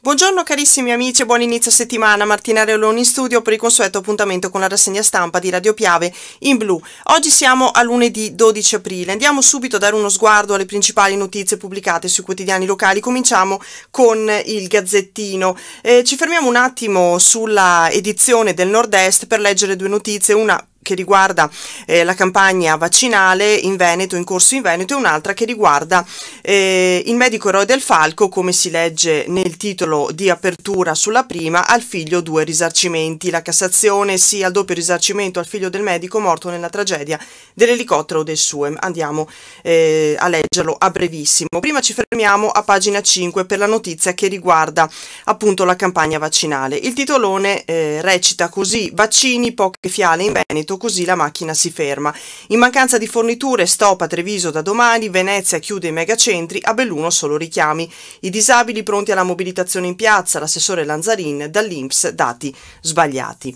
Buongiorno carissimi amici buon inizio settimana. Martina Reoloni in studio per il consueto appuntamento con la rassegna stampa di Radio Piave in blu. Oggi siamo a lunedì 12 aprile. Andiamo subito a dare uno sguardo alle principali notizie pubblicate sui quotidiani locali. Cominciamo con il Gazzettino. Eh, ci fermiamo un attimo sulla edizione del Nord-Est per leggere due notizie, una che riguarda eh, la campagna vaccinale in Veneto, in corso in Veneto, e un'altra che riguarda eh, il medico eroe del Falco, come si legge nel titolo di apertura sulla prima, al figlio due risarcimenti. La Cassazione sì al doppio risarcimento al figlio del medico morto nella tragedia dell'elicottero del Suem. Andiamo eh, a leggerlo a brevissimo. Prima ci fermiamo a pagina 5 per la notizia che riguarda appunto la campagna vaccinale. Il titolone eh, recita così, vaccini, poche fiale in Veneto, così la macchina si ferma. In mancanza di forniture stop a Treviso da domani, Venezia chiude i megacentri, a Belluno solo richiami. I disabili pronti alla mobilitazione in piazza, l'assessore Lanzarin, dall'Inps dati sbagliati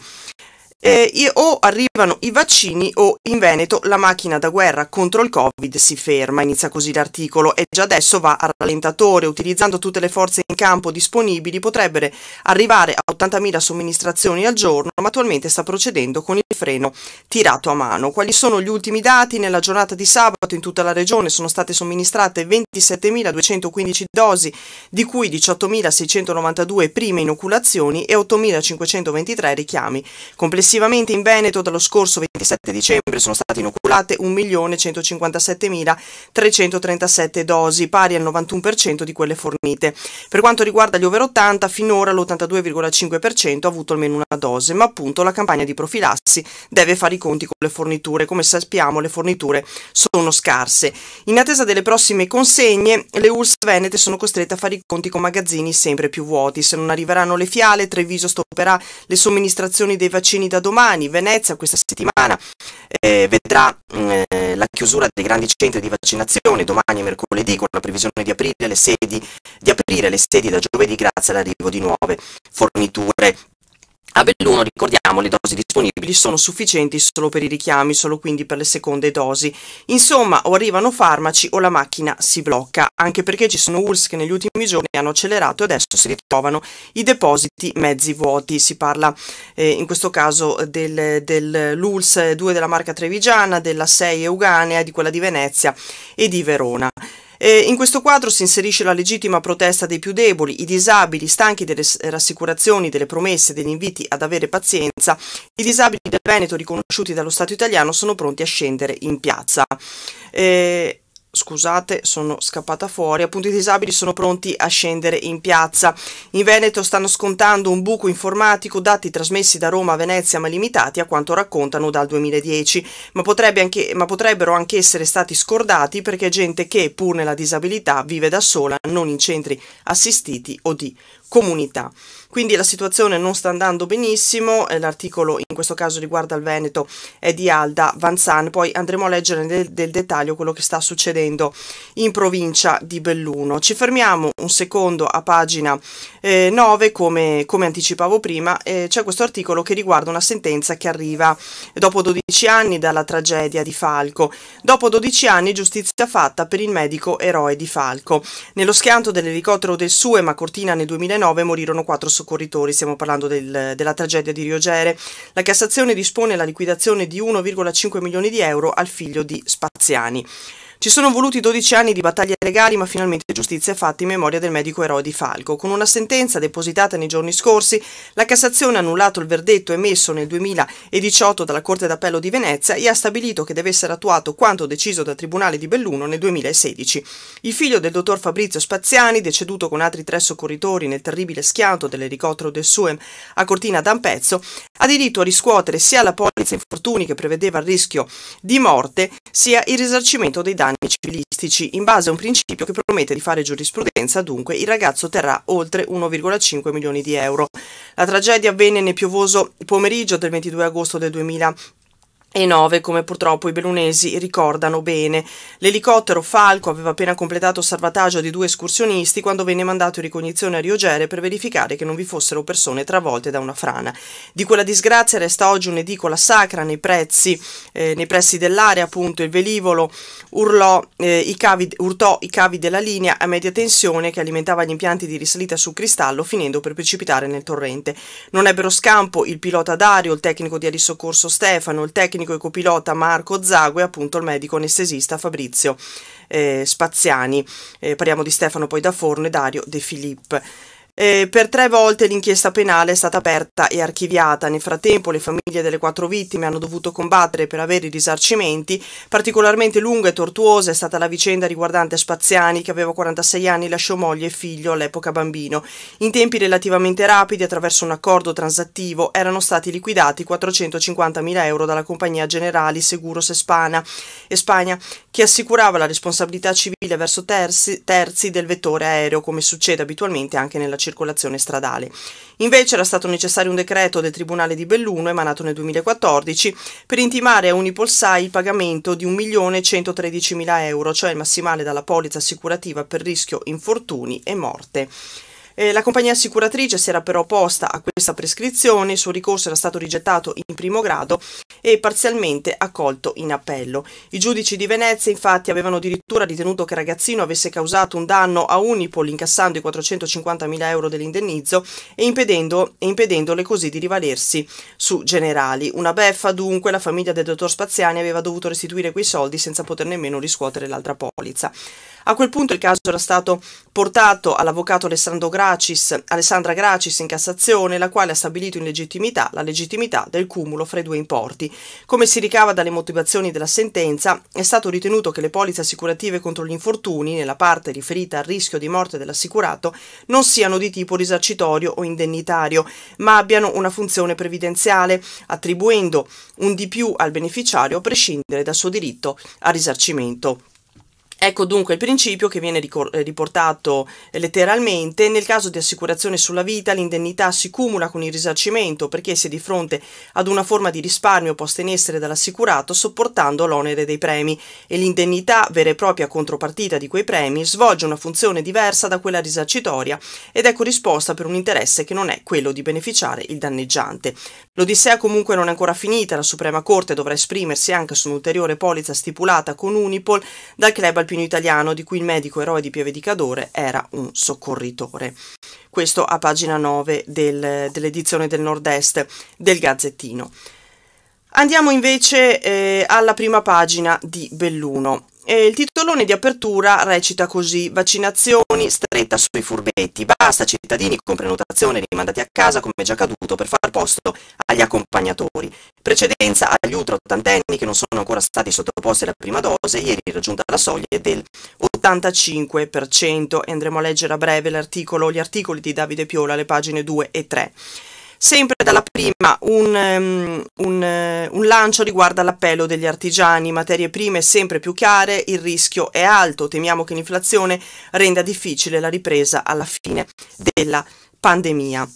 eh, o arrivano i vaccini o in Veneto la macchina da guerra contro il Covid si ferma, inizia così l'articolo e già adesso va a rallentatore, utilizzando tutte le forze in campo disponibili potrebbero arrivare a 80.000 somministrazioni al giorno, ma attualmente sta procedendo con il freno tirato a mano. Quali sono gli ultimi dati? Nella giornata di sabato in tutta la regione sono state somministrate 27.215 dosi, di cui 18.692 prime inoculazioni e 8.523 richiami complessivi Complessivamente in Veneto dallo scorso 27 dicembre sono state inoculate 1.157.337 dosi, pari al 91% di quelle fornite. Per quanto riguarda gli over 80, finora l'82,5% ha avuto almeno una dose, ma appunto la campagna di profilassi deve fare i conti con le forniture. Come sappiamo le forniture sono scarse. In attesa delle prossime consegne, le URSS venete sono costrette a fare i conti con magazzini sempre più vuoti. Se non arriveranno le fiale, Treviso stopperà le somministrazioni dei vaccini da domani Venezia questa settimana eh, vedrà eh, la chiusura dei grandi centri di vaccinazione domani e mercoledì con la previsione di aprire le sedi, di aprire le sedi da giovedì grazie all'arrivo di nuove forniture a Belluno, ricordiamo, le dosi disponibili sono sufficienti solo per i richiami, solo quindi per le seconde dosi. Insomma, o arrivano farmaci o la macchina si blocca, anche perché ci sono URS che negli ultimi giorni hanno accelerato e adesso si ritrovano i depositi mezzi vuoti. Si parla eh, in questo caso del, dell'ULS 2 della marca Trevigiana, della 6 Euganea, di quella di Venezia e di Verona. Eh, in questo quadro si inserisce la legittima protesta dei più deboli, i disabili, stanchi delle rassicurazioni, delle promesse, degli inviti ad avere pazienza, i disabili del Veneto riconosciuti dallo Stato italiano sono pronti a scendere in piazza. Eh, Scusate, sono scappata fuori. Appunto, i disabili sono pronti a scendere in piazza. In Veneto stanno scontando un buco informatico, dati trasmessi da Roma a Venezia ma limitati a quanto raccontano dal 2010. Ma, potrebbe anche, ma potrebbero anche essere stati scordati perché gente che, pur nella disabilità, vive da sola, non in centri assistiti o di comunità. Quindi la situazione non sta andando benissimo, eh, l'articolo in questo caso riguarda il Veneto è di Alda Vanzan, poi andremo a leggere nel, nel dettaglio quello che sta succedendo in provincia di Belluno. Ci fermiamo un secondo a pagina eh, 9 come, come, anticipavo prima, eh, c'è questo articolo che riguarda una sentenza che arriva dopo 12 anni dalla tragedia di Falco. Dopo 12 anni giustizia fatta per il medico eroe di Falco. Nello schianto dell'elicottero del Sue, ma Cortina nel 2009 morirono quattro soldati soccorritori, stiamo parlando del, della tragedia di Riogere. La Cassazione dispone la liquidazione di 1,5 milioni di euro al figlio di Spaziani. Ci sono voluti 12 anni di battaglie legali, ma finalmente giustizia è fatta in memoria del medico eroe di Falco. Con una sentenza depositata nei giorni scorsi, la Cassazione ha annullato il verdetto emesso nel 2018 dalla Corte d'Appello di Venezia e ha stabilito che deve essere attuato quanto deciso dal Tribunale di Belluno nel 2016. Il figlio del dottor Fabrizio Spaziani, deceduto con altri tre soccorritori nel terribile schianto dell'elicottero del Suem a Cortina d'Ampezzo, ha diritto a riscuotere sia la polizia infortuni che prevedeva il rischio di morte, sia il risarcimento dei danni anni civilistici in base a un principio che promette di fare giurisprudenza, dunque il ragazzo otterrà oltre 1,5 milioni di euro. La tragedia avvenne nel piovoso pomeriggio del 22 agosto del 2000 e 9, come purtroppo i belunesi ricordano bene. L'elicottero Falco aveva appena completato il salvataggio di due escursionisti quando venne mandato in ricognizione a Riogere per verificare che non vi fossero persone travolte da una frana. Di quella disgrazia resta oggi un'edicola sacra nei, prezzi, eh, nei pressi dell'area, appunto il velivolo urlò, eh, i cavi, urtò i cavi della linea a media tensione che alimentava gli impianti di risalita su cristallo finendo per precipitare nel torrente. Non ebbero scampo il pilota Dario, il tecnico di alisoccorso Stefano, il tecnico tecnico e copilota Marco Zago e appunto il medico anestesista Fabrizio eh, Spaziani. Eh, parliamo di Stefano poi da Forno e Dario De Filippo. Eh, per tre volte l'inchiesta penale è stata aperta e archiviata. Nel frattempo le famiglie delle quattro vittime hanno dovuto combattere per avere i risarcimenti. Particolarmente lunga e tortuosa è stata la vicenda riguardante Spaziani, che aveva 46 anni, lasciò moglie e figlio all'epoca bambino. In tempi relativamente rapidi, attraverso un accordo transattivo, erano stati liquidati 450.000 euro dalla compagnia Generali Seguros Espana. Espagna che assicurava la responsabilità civile verso terzi, terzi, del vettore aereo, come succede abitualmente anche nella circolazione stradale. Invece era stato necessario un decreto del Tribunale di Belluno, emanato nel 2014, per intimare a Unipolsai il pagamento di 1.113.000 euro, cioè il massimale dalla polizza assicurativa per rischio infortuni e morte. Eh, la compagnia assicuratrice si era però opposta a questa prescrizione, il suo ricorso era stato rigettato in primo grado e parzialmente accolto in appello. I giudici di Venezia infatti avevano addirittura ritenuto che il Ragazzino avesse causato un danno a Unipol incassando i 450.000 euro dell'indennizzo e, impedendo, e impedendole così di rivalersi su Generali. Una beffa dunque, la famiglia del dottor Spaziani aveva dovuto restituire quei soldi senza poter nemmeno riscuotere l'altra polizza. A quel punto il caso era stato portato all'avvocato Gracis, Alessandra Gracis in Cassazione, la quale ha stabilito in legittimità la legittimità del cumulo fra i due importi. Come si ricava dalle motivazioni della sentenza, è stato ritenuto che le polizze assicurative contro gli infortuni, nella parte riferita al rischio di morte dell'assicurato, non siano di tipo risarcitorio o indennitario, ma abbiano una funzione previdenziale, attribuendo un di più al beneficiario a prescindere dal suo diritto a risarcimento. Ecco dunque il principio che viene eh, riportato letteralmente, nel caso di assicurazione sulla vita l'indennità si cumula con il risarcimento perché si è di fronte ad una forma di risparmio posta in essere dall'assicurato sopportando l'onere dei premi e l'indennità, vera e propria contropartita di quei premi, svolge una funzione diversa da quella risarcitoria ed è corrisposta per un interesse che non è quello di beneficiare il danneggiante. L'Odissea comunque non è ancora finita, la Suprema Corte dovrà esprimersi anche su un'ulteriore polizza stipulata con Unipol dal club al zampino italiano di cui il medico eroe di Pieve di Cadore era un soccorritore. Questo a pagina 9 del, dell'edizione del nord-est del Gazzettino. Andiamo invece eh, alla prima pagina di Belluno. E il titolone di apertura recita così: Vaccinazioni stretta sui furbetti. Basta cittadini con prenotazione rimandati a casa come già caduto per far posto agli accompagnatori. Precedenza agli ultra ottantenni che non sono ancora stati sottoposti alla prima dose, ieri raggiunta la soglia del 85%. E andremo a leggere a breve l'articolo, gli articoli di Davide Piola, le pagine 2 e 3. Sempre dalla prima, un, ehm, un, eh, un lancio riguarda l'appello degli artigiani, materie prime sempre più care, il rischio è alto, temiamo che l'inflazione renda difficile la ripresa alla fine della pandemia.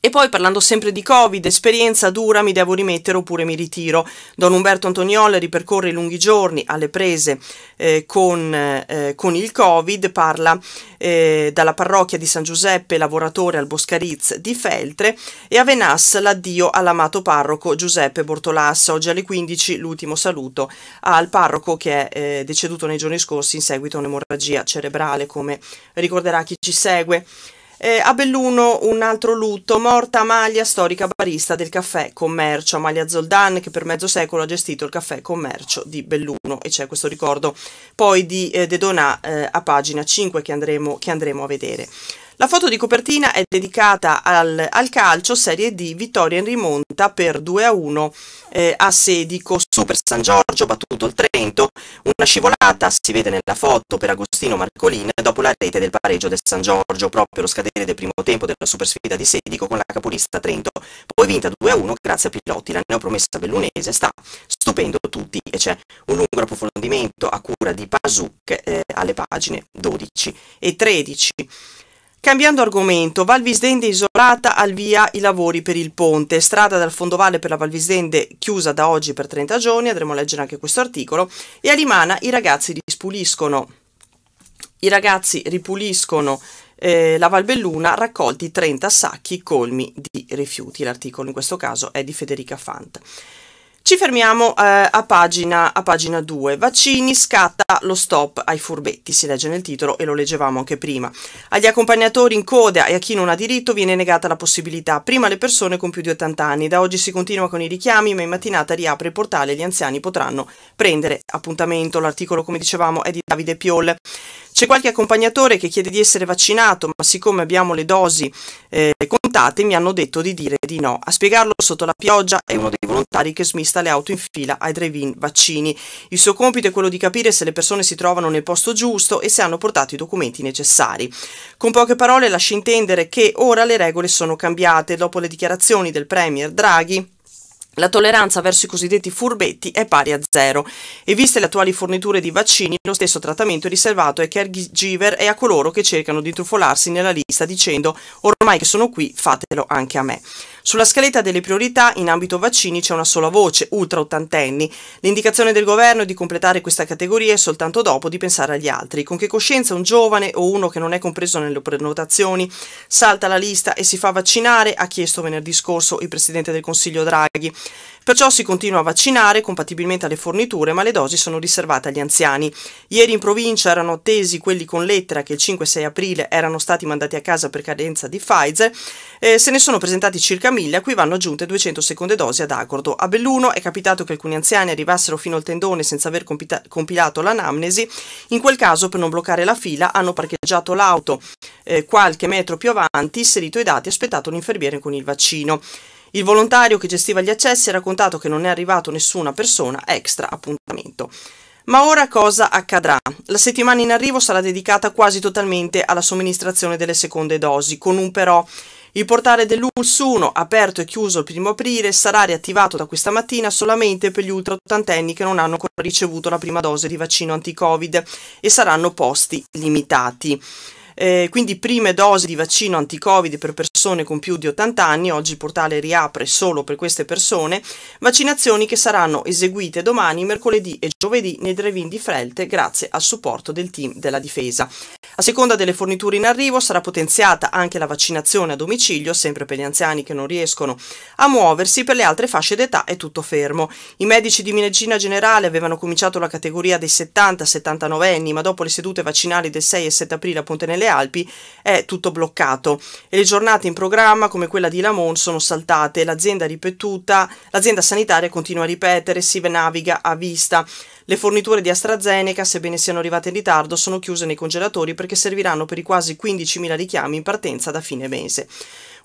E poi parlando sempre di Covid, esperienza dura, mi devo rimettere oppure mi ritiro. Don Umberto Antoniole ripercorre i lunghi giorni alle prese eh, con, eh, con, il Covid, parla eh, dalla parrocchia di San Giuseppe, lavoratore al Boscariz di Feltre e a Venas l'addio all'amato parroco Giuseppe Bortolassa. Oggi alle 15 l'ultimo saluto al parroco che è eh, deceduto nei giorni scorsi in seguito a un'emorragia cerebrale, come ricorderà chi ci segue. Eh, a Belluno un altro lutto, morta Amalia, storica barista del caffè Commercio, Amalia Zoldan che per mezzo secolo ha gestito il caffè Commercio di Belluno e c'è questo ricordo poi di eh, De Donà eh, a pagina 5 che andremo, che andremo a vedere. La foto di copertina è dedicata al, al calcio Serie D, vittoria in rimonta per 2-1 a eh, a Sedico, Super San Giorgio, battuto il Trento, una scivolata si vede nella foto per Agostino Marcolin dopo la rete del pareggio del San Giorgio, proprio lo scadere del primo tempo della super sfida di Sedico con la capolista Trento, poi vinta 2-1 a grazie a Pilotti, la neopromessa bellunese sta stupendo tutti e c'è un lungo approfondimento a cura di Pasuk eh, alle pagine 12 e 13. Cambiando argomento, Valvisdende isolata al via i lavori per il ponte, strada dal fondovalle per la Valvisdende chiusa da oggi per 30 giorni, andremo a leggere anche questo articolo, e a Limana i ragazzi rispuliscono, i ragazzi ripuliscono eh, la Valbelluna, raccolti 30 sacchi colmi di rifiuti, l'articolo in questo caso è di Federica Fanta. Ci fermiamo eh, a, pagina, a, pagina, 2. Vaccini scatta lo stop ai furbetti, si legge nel titolo e lo leggevamo anche prima. Agli accompagnatori in coda e a chi non ha diritto viene negata la possibilità, prima alle persone con più di 80 anni. Da oggi si continua con i richiami, ma in mattinata riapre il portale e gli anziani potranno prendere appuntamento. L'articolo, come dicevamo, è di Davide Piolle. C'è qualche accompagnatore che chiede di essere vaccinato, ma siccome abbiamo le dosi eh, contate mi hanno detto di dire di no. A spiegarlo sotto la pioggia è uno dei volontari che smista le auto in fila ai drive-in vaccini. Il suo compito è quello di capire se le persone si trovano nel posto giusto e se hanno portato i documenti necessari. Con poche parole lascia intendere che ora le regole sono cambiate dopo le dichiarazioni del Premier Draghi la tolleranza verso i cosiddetti furbetti è pari a zero e viste le attuali forniture di vaccini lo stesso trattamento è riservato ai caregiver e a coloro che cercano di intrufolarsi nella lista dicendo ormai che sono qui fatelo anche a me. Sulla scaletta delle priorità in ambito vaccini c'è una sola voce, ultra ottantenni. L'indicazione del governo è di completare questa categoria e soltanto dopo di pensare agli altri. Con che coscienza un giovane o uno che non è compreso nelle prenotazioni salta la lista e si fa vaccinare? Ha chiesto venerdì scorso il presidente del Consiglio Draghi. Perciò si continua a vaccinare compatibilmente alle forniture, ma le dosi sono riservate agli anziani. Ieri in provincia erano attesi quelli con lettera che il 5-6 aprile erano stati mandati a casa per cadenza di Pfizer. Eh, se ne sono presentati circa 1000, a cui vanno aggiunte 200 seconde dosi ad Agordo. A Belluno è capitato che alcuni anziani arrivassero fino al tendone senza aver compilato l'anamnesi. In quel caso, per non bloccare la fila, hanno parcheggiato l'auto eh, qualche metro più avanti, inserito i dati e aspettato l'infermiere con il vaccino. Il volontario che gestiva gli accessi ha raccontato che non è arrivato nessuna persona extra appuntamento. Ma ora cosa accadrà? La settimana in arrivo sarà dedicata quasi totalmente alla somministrazione delle seconde dosi, con un però. Il portale dell'ULS 1, aperto e chiuso il primo aprile, sarà riattivato da questa mattina solamente per gli ultra ottantenni che non hanno ancora ricevuto la prima dose di vaccino anti-Covid e saranno posti limitati. Eh, quindi prime dosi di vaccino anti-Covid per persone con più di 80 anni, oggi il portale riapre solo per queste persone, vaccinazioni che saranno eseguite domani, mercoledì e giovedì nei drive-in di Frelte grazie al supporto del team della difesa. A seconda delle forniture in arrivo sarà potenziata anche la vaccinazione a domicilio, sempre per gli anziani che non riescono a muoversi, per le altre fasce d'età è tutto fermo. I medici di medicina generale avevano cominciato la categoria dei 70-79 anni, ma dopo le sedute vaccinali del 6 e 7 aprile a Ponte Pontenelle alle Alpi è tutto bloccato e le giornate in programma come quella di Lamont sono saltate, l'azienda ripetuta, l'azienda sanitaria continua a ripetere, si naviga a vista. Le forniture di AstraZeneca, sebbene siano arrivate in ritardo, sono chiuse nei congelatori perché serviranno per i quasi 15.000 richiami in partenza da fine mese.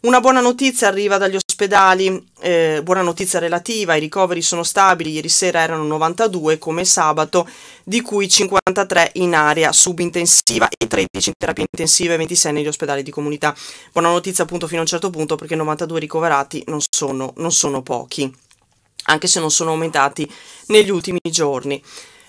Una buona notizia arriva dagli ospedali, eh, buona notizia relativa, i ricoveri sono stabili, ieri sera erano 92 come sabato, di cui 53 in area subintensiva e 13 in terapia intensiva e 26 negli ospedali di comunità. Buona notizia appunto fino a un certo punto perché 92 ricoverati non sono, non sono pochi, anche se non sono aumentati negli ultimi giorni.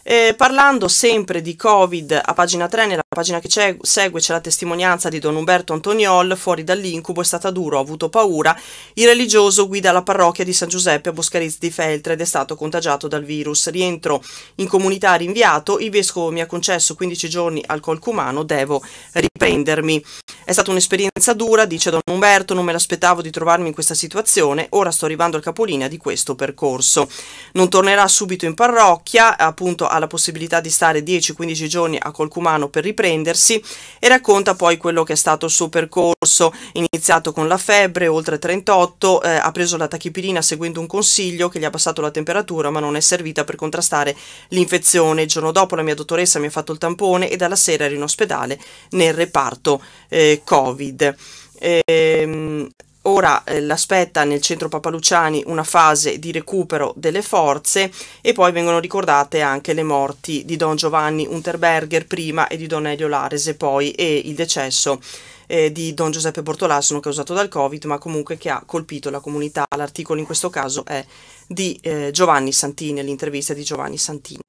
Eh, parlando sempre di Covid, a pagina 3 nella pagina che segue c'è la testimonianza di Don Umberto Antoniol, fuori dall'incubo è stata duro, ha avuto paura, il religioso guida la parrocchia di San Giuseppe a Boscariz di Feltre ed è stato contagiato dal virus. Rientro in comunità rinviato, il vescovo mi ha concesso 15 giorni al colcumano, devo riprendermi. È stata un'esperienza dura, dice Don Umberto, non me l'aspettavo di trovarmi in questa situazione, ora sto arrivando al capolinea di questo percorso. Non tornerà subito in parrocchia, appunto ha la possibilità di stare 10-15 giorni a Colcumano per riprendermi, riprendersi e racconta poi quello che è stato il suo percorso, iniziato con la febbre, oltre 38, eh, ha preso la tachipirina seguendo un consiglio che gli ha abbassato la temperatura ma non è servita per contrastare l'infezione. Il giorno dopo la mia dottoressa mi ha fatto il tampone e dalla sera ero in ospedale nel reparto eh, Covid. Ehm, Ora eh, l'aspetta nel centro Papaluciani una fase di recupero delle forze e poi vengono ricordate anche le morti di Don Giovanni Unterberger prima e di Don Elio Larese poi e il decesso eh, di Don Giuseppe Bortolassino causato dal Covid ma comunque che ha colpito la comunità. L'articolo in questo caso è di eh, Giovanni Santini, l'intervista di Giovanni Santini.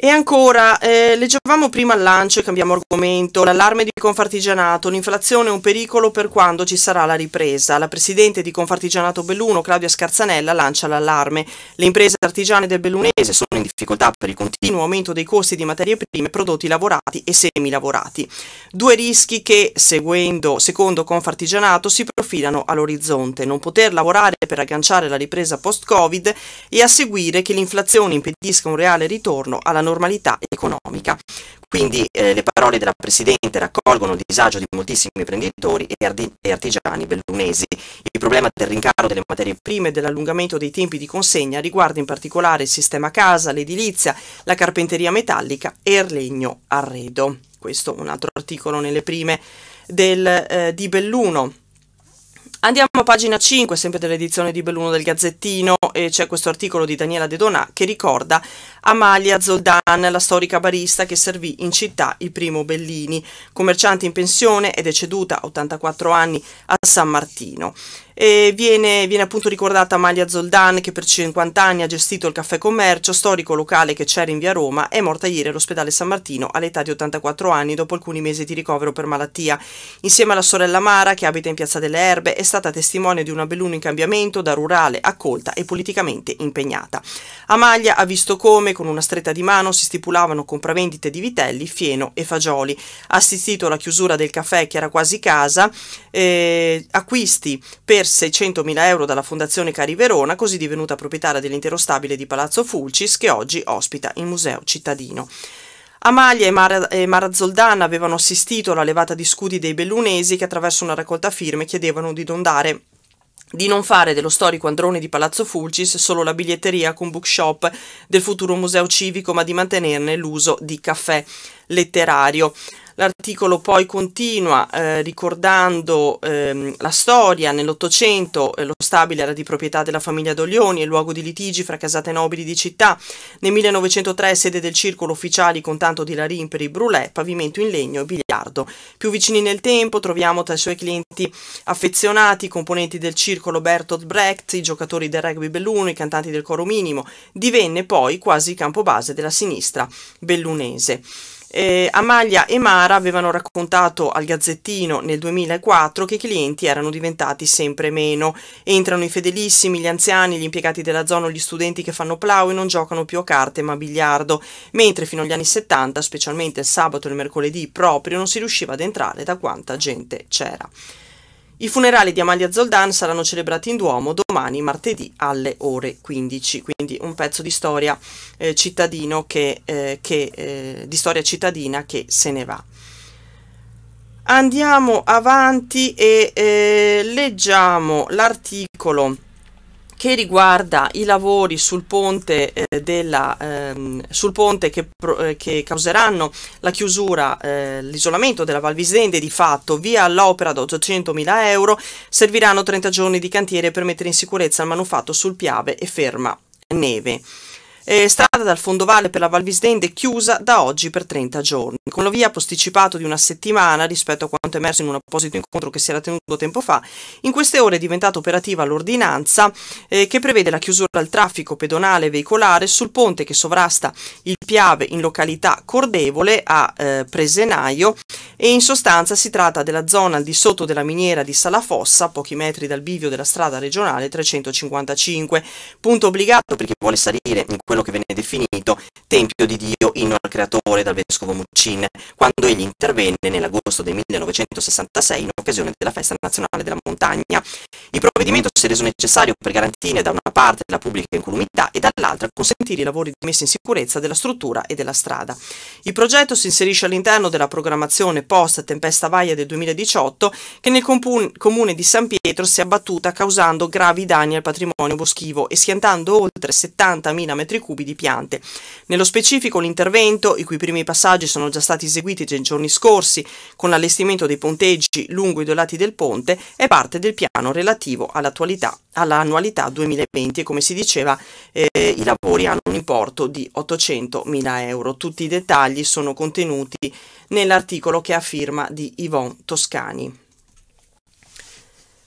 E ancora, eh, leggevamo prima il lancio e cambiamo argomento, l'allarme di Confartigianato, l'inflazione è un pericolo per quando ci sarà la ripresa. La presidente di Confartigianato Belluno, Claudia Scarzanella, lancia l'allarme. Le imprese artigiane del Bellunese sono in difficoltà per il continuo aumento dei costi di materie prime, prodotti lavorati e semilavorati. Due rischi che, seguendo, secondo Confartigianato, si profilano all'orizzonte. Non poter lavorare per agganciare la ripresa post-Covid e a seguire che l'inflazione impedisca un reale ritorno alla normalità normalità economica. Quindi eh, le parole della Presidente raccolgono il disagio di moltissimi imprenditori e artigiani bellunesi. Il problema del rincaro delle materie prime e dell'allungamento dei tempi di consegna riguarda in particolare il sistema casa, l'edilizia, la carpenteria metallica e il legno arredo. Questo un altro articolo nelle prime del, eh, di Belluno. Andiamo a pagina 5, sempre dell'edizione di Belluno del Gazzettino, e c'è questo articolo di Daniela De Donà che ricorda Amalia Zoldan, la storica barista che servì in città il primo Bellini, commerciante in pensione è deceduta a 84 anni a San Martino e viene, viene appunto ricordata Amalia Zoldan che per 50 anni ha gestito il caffè commercio, storico locale che c'era in via Roma, è morta ieri all'ospedale San Martino all'età di 84 anni dopo alcuni mesi di ricovero per malattia. Insieme alla sorella Mara, che abita in Piazza delle Erbe, è stata testimone di una Belluno in cambiamento, da rurale, accolta e politicamente impegnata. Amalia ha visto come, con una stretta di mano, si stipulavano compravendite di vitelli, fieno e fagioli. Ha assistito alla chiusura del caffè, che era quasi casa, eh, acquisti per 600.000 euro dalla Fondazione Cari Verona, così divenuta proprietaria dell'intero stabile di Palazzo Fulcis, che oggi ospita il Museo Cittadino. Amalia e, Mara, e Marazoldana avevano assistito alla levata di scudi dei bellunesi che attraverso una raccolta firme chiedevano di dondare di non fare dello storico androne di Palazzo Fulcis solo la biglietteria con bookshop del futuro museo civico, ma di mantenerne l'uso di caffè letterario. L'articolo poi continua eh, ricordando ehm, la storia. Nell'Ottocento eh, lo stabile era di proprietà della famiglia Doglioni e luogo di litigi fra casate nobili di città. Nel 1903 sede del circolo ufficiali con tanto di larin per i brulè, pavimento in legno e biliardo. Più vicini nel tempo troviamo tra i suoi clienti affezionati i componenti del circolo Bertolt Brecht, i giocatori del rugby belluno, i cantanti del coro minimo. Divenne poi quasi il campo base della sinistra bellunese. Eh, Amalia e Mara avevano raccontato al Gazzettino nel 2004 che i clienti erano diventati sempre meno. Entrano i fedelissimi, gli anziani, gli impiegati della zona gli studenti che fanno plau e non giocano più a carte ma a biliardo, mentre fino agli anni 70, specialmente il sabato e il mercoledì proprio, non si riusciva ad entrare da quanta gente c'era. I funerali di Amalia Zoldan saranno celebrati in Duomo domani, martedì, alle ore 15, quindi un pezzo di storia, eh, che, eh, che, eh, di storia cittadina che se ne va. Andiamo avanti e eh, leggiamo l'articolo che riguarda i lavori sul ponte, eh, della, ehm, sul ponte che, pro, eh, che, causeranno la chiusura, eh, l'isolamento della Valvisende di fatto via all'opera da 800.000 euro, serviranno 30 giorni di cantiere per mettere in sicurezza il manufatto sul Piave e ferma neve. Eh, strada dal Fondovalle per la Valvisdende chiusa da oggi per 30 giorni con lo via posticipato di una settimana rispetto a quanto emerso in un apposito incontro che si era tenuto tempo fa, in queste ore è diventata operativa l'ordinanza eh, che prevede la chiusura al traffico pedonale e veicolare sul ponte che sovrasta il Piave in località Cordevole a eh, Presenaio e in sostanza si tratta della zona al di sotto della miniera di Salafossa, pochi metri dal bivio della strada regionale 355, punto obbligato per chi vuole salire in quello che viene definito Tempio di Dio in al Creatore dal Vescovo Muccini. Stalin quando egli intervenne nell'agosto del 1966 in occasione della Festa Nazionale della Montagna. Il provvedimento si è reso necessario per garantire da una parte la pubblica incolumità e dall'altra consentire i lavori di messa in sicurezza della struttura e della strada. Il progetto si inserisce all'interno della programmazione post Tempesta Vaia del 2018 che nel comune di San Pietro si è abbattuta causando gravi danni al patrimonio boschivo e schiantando oltre 70.000 metri cubi di piante. Nello specifico l'intervento, i cui primi passaggi sono già stati stati eseguiti nei giorni scorsi con l'allestimento dei ponteggi lungo i due lati del ponte è parte del piano relativo all'attualità all'annualità all 2020 e come si diceva eh, i lavori hanno un importo di 800.000 euro. Tutti i dettagli sono contenuti nell'articolo che ha firma di Yvonne Toscani.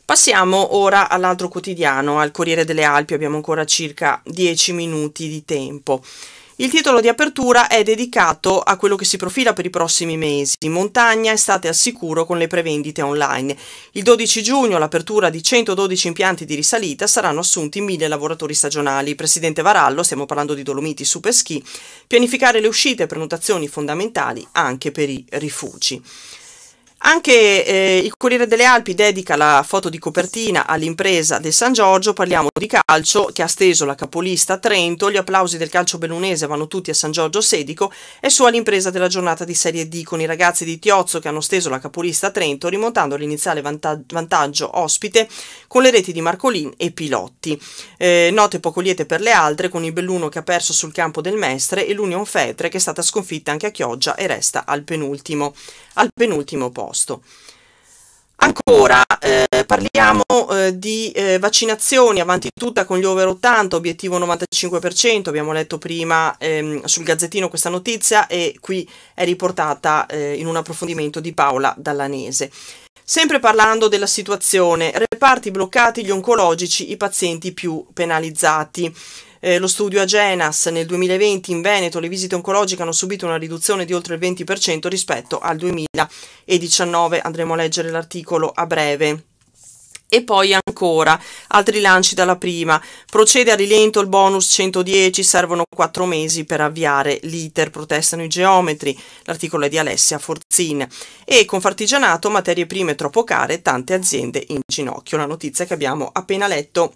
Passiamo ora all'altro quotidiano, al Corriere delle Alpi, abbiamo ancora circa 10 minuti di tempo. Il titolo di apertura è dedicato a quello che si profila per i prossimi mesi. Montagna estate al sicuro con le prevendite online. Il 12 giugno l'apertura di 112 impianti di risalita saranno assunti 1000 lavoratori stagionali. Presidente Varallo, stiamo parlando di Dolomiti Super Superski, pianificare le uscite e prenotazioni fondamentali anche per i rifugi. Anche eh, il Corriere delle Alpi dedica la foto di copertina all'impresa del San Giorgio, parliamo di calcio che ha steso la capolista a Trento, gli applausi del calcio bellunese vanno tutti a San Giorgio Sedico e su all'impresa della giornata di Serie D con i ragazzi di Tiozzo che hanno steso la capolista a Trento rimontando l'iniziale vantaggio ospite con le reti di Marcolin e Pilotti. Eh, note poco liete per le altre con il Belluno che ha perso sul campo del Mestre e l'Union Fetre che è stata sconfitta anche a Chioggia e resta al penultimo, al penultimo posto posto. Ancora eh, parliamo eh, di eh, vaccinazioni, avanti tutta con gli over 80, obiettivo 95%, abbiamo letto prima ehm, sul gazzettino questa notizia e qui è riportata eh, in un approfondimento di Paola Dallanese. Sempre parlando della situazione, reparti bloccati gli oncologici, i pazienti più penalizzati. Eh, lo studio Agenas nel 2020 in Veneto le visite oncologiche hanno subito una riduzione di oltre il 20% rispetto al 2019. Andremo a leggere l'articolo a breve. E poi ancora, altri lanci dalla prima. Procede a rilento il bonus 110, servono 4 mesi per avviare l'iter, protestano i geometri. L'articolo è di Alessia Forzin. E con Fartigianato, materie prime troppo care, tante aziende in ginocchio. La notizia che abbiamo appena letto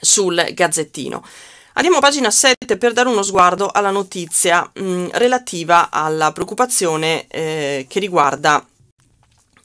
sul Gazzettino. Andiamo a pagina 7 per dare uno sguardo alla notizia mh, mm, relativa alla preoccupazione eh, che riguarda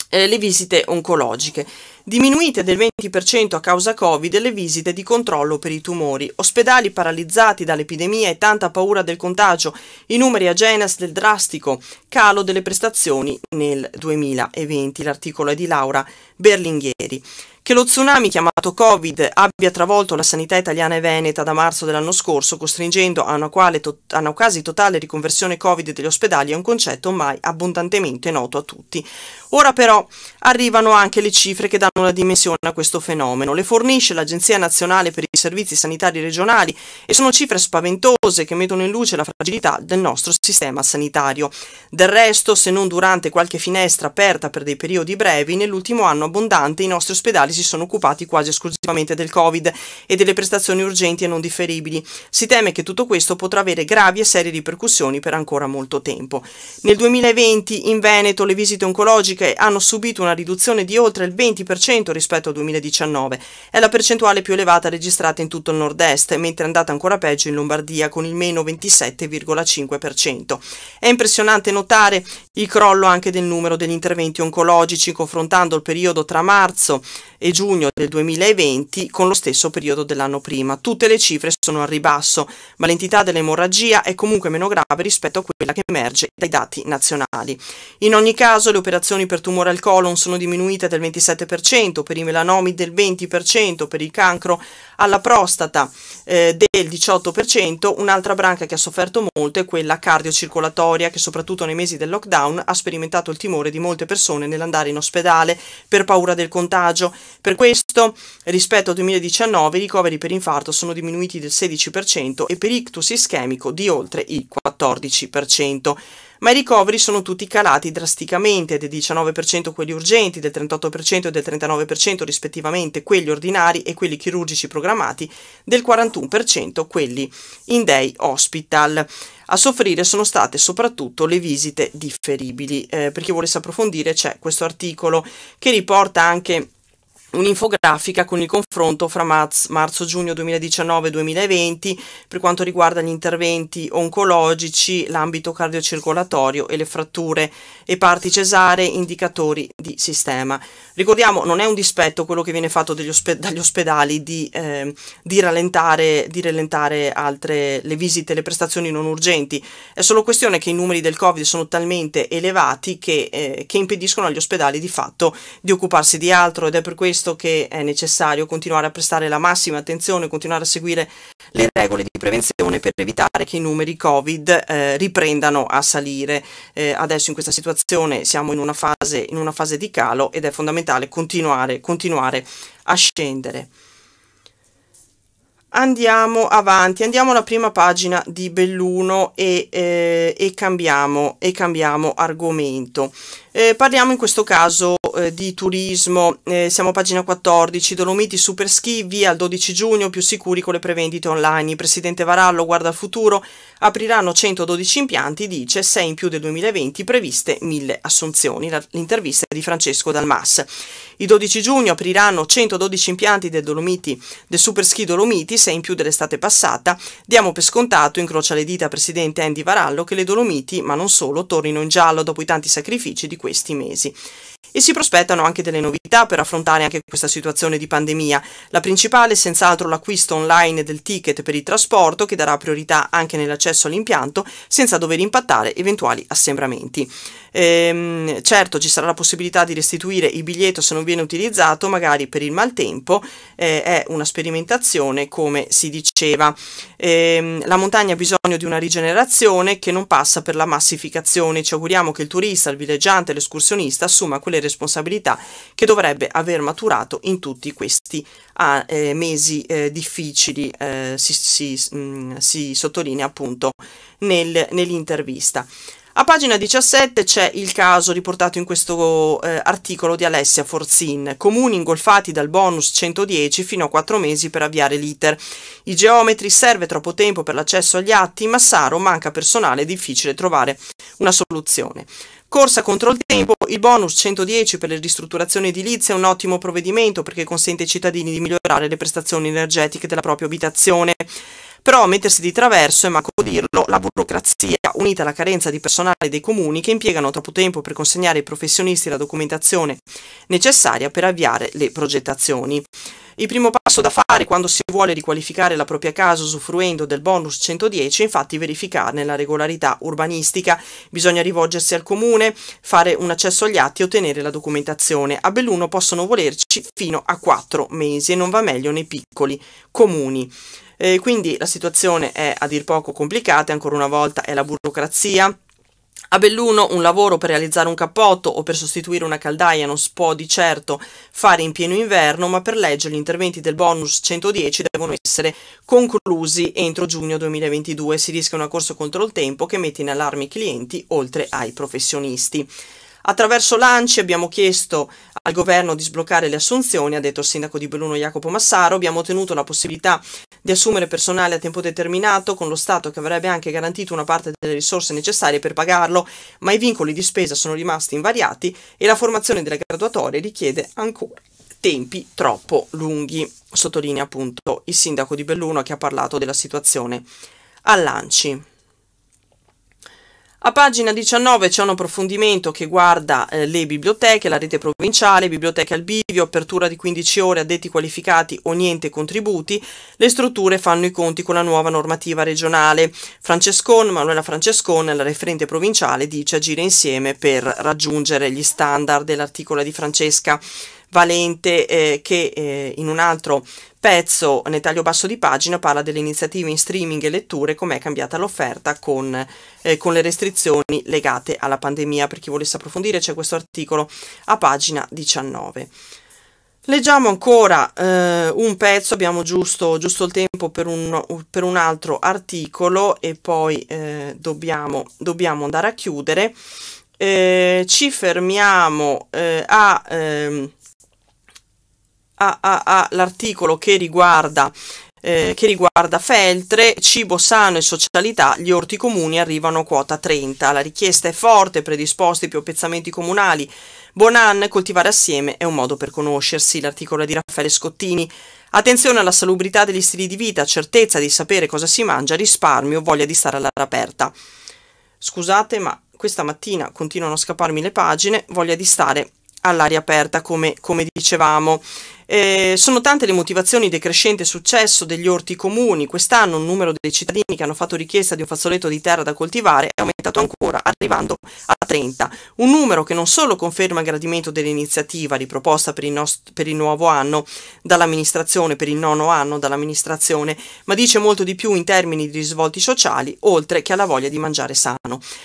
eh, le visite oncologiche. Diminuite del 20% a causa Covid le visite di controllo per i tumori. Ospedali paralizzati dall'epidemia e tanta paura del contagio. I numeri a Genas del drastico calo delle prestazioni nel 2020. L'articolo è di Laura Berlinghieri. Che lo tsunami chiamato Covid abbia travolto la sanità italiana e veneta da marzo dell'anno scorso, costringendo a una, to- a una quasi totale riconversione Covid degli ospedali, è un concetto ormai abbondantemente noto a tutti. Ora però arrivano anche le cifre che danno la dimensione a questo fenomeno. Le fornisce l'Agenzia Nazionale per i Servizi Sanitari Regionali e sono cifre spaventose che mettono in luce la fragilità del nostro sistema sanitario. Del resto, se non durante qualche finestra aperta per dei periodi brevi, nell'ultimo anno abbondante i nostri ospedali si sono occupati quasi esclusivamente del Covid e delle prestazioni urgenti e non differibili. Si teme che tutto questo potrà avere gravi e serie ripercussioni per ancora molto tempo. Nel 2020 in Veneto le visite oncologiche hanno subito una riduzione di oltre il 20% rispetto al 2019. È la percentuale più elevata registrata in tutto il nord-est, mentre è andata ancora peggio in Lombardia con il meno 27,5%. È impressionante notare il crollo anche del numero degli interventi oncologici confrontando il periodo tra marzo e giugno del 2020 con lo stesso periodo dell'anno prima. Tutte le cifre sono al ribasso, ma l'entità dell'emorragia è comunque meno grave rispetto a quella che emerge dai dati nazionali. In ogni caso le operazioni per tumore al colon sono diminuite del 27%, per i melanomi del 20%, per il cancro alla prostata eh, del 18%, un'altra branca che ha sofferto molto è quella cardiocircolatoria che soprattutto nei mesi del lockdown ha sperimentato il timore di molte persone nell'andare in ospedale per paura del contagio. Per questo, rispetto al 2019, i ricoveri per infarto sono diminuiti del 16% e per ictus ischemico di oltre il 14% ma i ricoveri sono tutti calati drasticamente, del 19% quelli urgenti, del 38% e del 39% rispettivamente quelli ordinari e quelli chirurgici programmati, del 41% quelli in day hospital. A soffrire sono state soprattutto le visite differibili. Eh, per chi volesse approfondire c'è questo articolo che riporta anche un'infografica con il confronto fra marzo-giugno 2019-2020 per quanto riguarda gli interventi oncologici, l'ambito cardiocircolatorio e le fratture e parti cesare, indicatori di sistema. Ricordiamo, non è un dispetto quello che viene fatto ospe dagli ospedali di, eh, di, rallentare, di rallentare altre, le visite, le prestazioni non urgenti, è solo questione che i numeri del Covid sono talmente elevati che, eh, che impediscono agli ospedali di fatto di occuparsi di altro ed è per questo visto che è necessario continuare a prestare la massima attenzione, continuare a seguire le regole di prevenzione per evitare che i numeri Covid eh, riprendano a salire. Eh, adesso in questa situazione siamo in una, fase, in una fase di calo ed è fondamentale continuare, continuare a scendere. Andiamo avanti, andiamo alla prima pagina di Belluno e, eh, e, cambiamo, e cambiamo argomento. Eh, parliamo in questo caso eh, di turismo, eh, siamo a pagina 14, Dolomiti super ski via il 12 giugno, più sicuri con le prevendite online. Il presidente Varallo guarda al futuro, apriranno 112 impianti, dice 6 in più del 2020, previste 1000 assunzioni. L'intervista è di Francesco Dalmas. Il 12 giugno apriranno 112 impianti del, Dolomiti, del super ski Dolomiti, 6 in più dell'estate passata. Diamo per scontato, incrocia le dita presidente Andy Varallo, che le Dolomiti, ma non solo, tornino in giallo dopo i tanti sacrifici di questi mesi. E si prospettano anche delle novità per affrontare anche questa situazione di pandemia. La principale è senz'altro l'acquisto online del ticket per il trasporto che darà priorità anche nell'accesso all'impianto senza dover impattare eventuali assembramenti. Ehm, certo ci sarà la possibilità di restituire il biglietto se non viene utilizzato magari per il maltempo, eh, è una sperimentazione come si diceva. Ehm, la montagna ha bisogno di una rigenerazione che non passa per la massificazione. Ci auguriamo che il turista, il villeggiante, l'escursionista assuma quelle le responsabilità che dovrebbe aver maturato in tutti questi ah, eh, mesi eh, difficili, eh, si, si, mh, mm, si, sottolinea appunto nel, nell'intervista. A pagina 17 c'è il caso riportato in questo eh, articolo di Alessia Forzin. Comuni ingolfati dal bonus 110 fino a 4 mesi per avviare l'iter. I geometri serve troppo tempo per l'accesso agli atti, ma Saro manca personale, è difficile trovare una soluzione. Corsa contro il tempo, il bonus 110 per le ristrutturazioni edilizie è un ottimo provvedimento perché consente ai cittadini di migliorare le prestazioni energetiche della propria abitazione. Però mettersi di traverso, è manco dirlo, la burocrazia, unita alla carenza di personale dei comuni che impiegano troppo tempo per consegnare ai professionisti la documentazione necessaria per avviare le progettazioni. Il primo passo da fare quando si vuole riqualificare la propria casa usufruendo del bonus 110 è infatti verificarne la regolarità urbanistica. Bisogna rivolgersi al comune, fare un accesso agli atti e ottenere la documentazione. A Belluno possono volerci fino a 4 mesi e non va meglio nei piccoli comuni. Eh, quindi la situazione è a dir poco complicata, ancora una volta è la burocrazia a Belluno un lavoro per realizzare un cappotto o per sostituire una caldaia non si può di certo fare in pieno inverno, ma per legge gli interventi del bonus 110 devono essere conclusi entro giugno 2022. Si rischia una corsa contro il tempo che mette in allarme i clienti oltre ai professionisti. Attraverso l'ANCI abbiamo chiesto al governo di sbloccare le assunzioni, ha detto il sindaco di Belluno Jacopo Massaro, abbiamo ottenuto la possibilità di assumere personale a tempo determinato con lo Stato che avrebbe anche garantito una parte delle risorse necessarie per pagarlo, ma i vincoli di spesa sono rimasti invariati e la formazione delle graduatorie richiede ancora tempi troppo lunghi, sottolinea appunto il sindaco di Belluno che ha parlato della situazione all'ANCI. A pagina 19 c'è un approfondimento che guarda eh, le biblioteche, la rete provinciale, biblioteche al bivio, apertura di 15 ore, addetti qualificati o niente contributi. Le strutture fanno i conti con la nuova normativa regionale. Francescon, Manuela Francescon, la referente provinciale, dice agire insieme per raggiungere gli standard dell'articolo di Francesca. Valente eh, che eh, in un altro pezzo nel taglio basso di pagina parla delle iniziative in streaming e letture, com'è cambiata l'offerta con eh, con le restrizioni legate alla pandemia. Per chi volesse approfondire c'è questo articolo a pagina 19. Leggiamo ancora eh, un pezzo, abbiamo giusto, giusto il tempo per un, per un, altro articolo e poi eh, dobbiamo, dobbiamo, andare a chiudere. Eh, ci fermiamo eh, all'articolo ehm, che riguarda eh, che riguarda Feltre, cibo sano e socialità, gli orti comuni arrivano a quota 30. La richiesta è forte, predisposti più appezzamenti comunali. Buon anno, coltivare assieme è un modo per conoscersi, l'articolo di Raffaele Scottini. Attenzione alla salubrità degli stili di vita, certezza di sapere cosa si mangia, risparmio, voglia di stare all'aria aperta. Scusate, ma questa mattina continuano a scapparmi le pagine, voglia di stare all'aria aperta, come, come dicevamo. Eh, sono tante le motivazioni del crescente successo degli orti comuni. Quest'anno il numero dei cittadini che hanno fatto richiesta di un fazzoletto di terra da coltivare è aumentato ancora, arrivando a 30. Un numero che non solo conferma il gradimento dell'iniziativa riproposta per il, per il nuovo anno dall'amministrazione, per il nono anno dall'amministrazione, ma dice molto di più in termini di risvolti sociali, oltre che alla voglia di mangiare sano.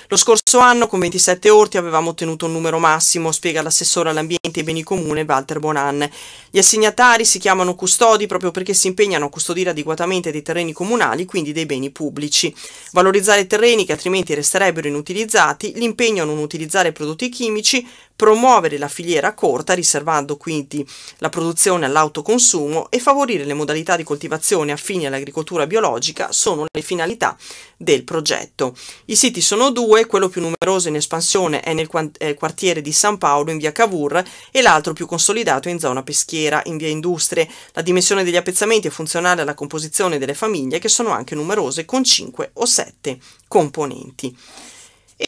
Lo scorso anno con 27 orti avevamo ottenuto un numero massimo, spiega l'assessore all'ambiente e beni comune Walter Bonan. Gli assegnatari si chiamano custodi proprio perché si impegnano a custodire adeguatamente dei terreni comunali, quindi dei beni pubblici. Valorizzare terreni che altrimenti resterebbero inutilizzati, l'impegno a non utilizzare prodotti chimici, promuovere la filiera corta riservando quindi la produzione all'autoconsumo e favorire le modalità di coltivazione affini all'agricoltura biologica sono le finalità del progetto. I siti sono due, quello più numeroso in espansione è nel eh, quartiere di San Paolo in via Cavour e l'altro più consolidato in zona peschiera in via Industrie. La dimensione degli appezzamenti è funzionale alla composizione delle famiglie che sono anche numerose con 5 o 7 componenti.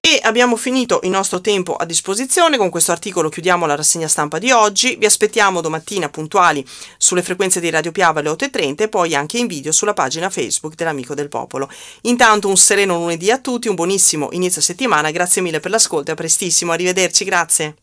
E abbiamo finito il nostro tempo a disposizione, con questo articolo chiudiamo la rassegna stampa di oggi, vi aspettiamo domattina puntuali sulle frequenze di Radio Piava alle 8.30 e poi anche in video sulla pagina Facebook dell'Amico del Popolo. Intanto un sereno lunedì a tutti, un buonissimo inizio settimana, grazie mille per l'ascolto e a prestissimo, arrivederci, grazie.